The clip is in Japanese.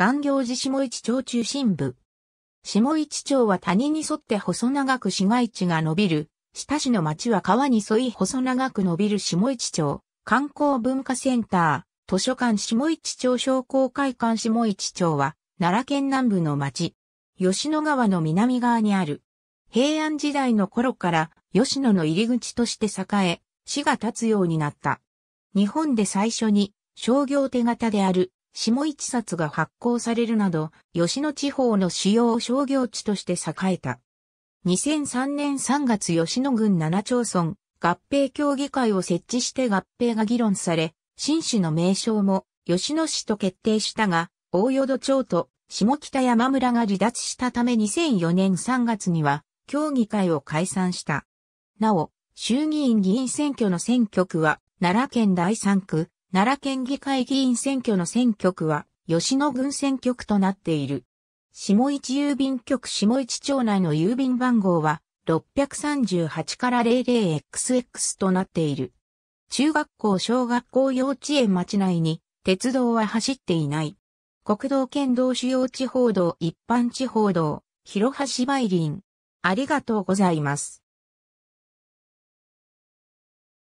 岩行寺下市町中心部。下市町は谷に沿って細長く市街地が伸びる。下市の町は川に沿い細長く伸びる下市町。観光文化センター、図書館下市町商工会館下市町は、奈良県南部の町。吉野川の南側にある。平安時代の頃から吉野の入り口として栄え、市が立つようになった。日本で最初に商業手形である下一冊が発行されるなど、吉野地方の主要商業地として栄えた。2003年3月吉野郡7町村合併協議会を設置して合併が議論され、新種の名称も吉野市と決定したが、大淀町と下北山村が離脱したため2004年3月には協議会を解散した。なお、衆議院議員選挙の選挙区は奈良県第3区、奈良県議会議員選挙の選挙区は、吉野郡選挙区となっている。下市郵便局下市町内の郵便番号は、638から 00XX となっている。中学校、小学校、幼稚園町内に、鉄道は走っていない。国道県道主要地方道一般地方道、広橋梅林。ありがとうございます。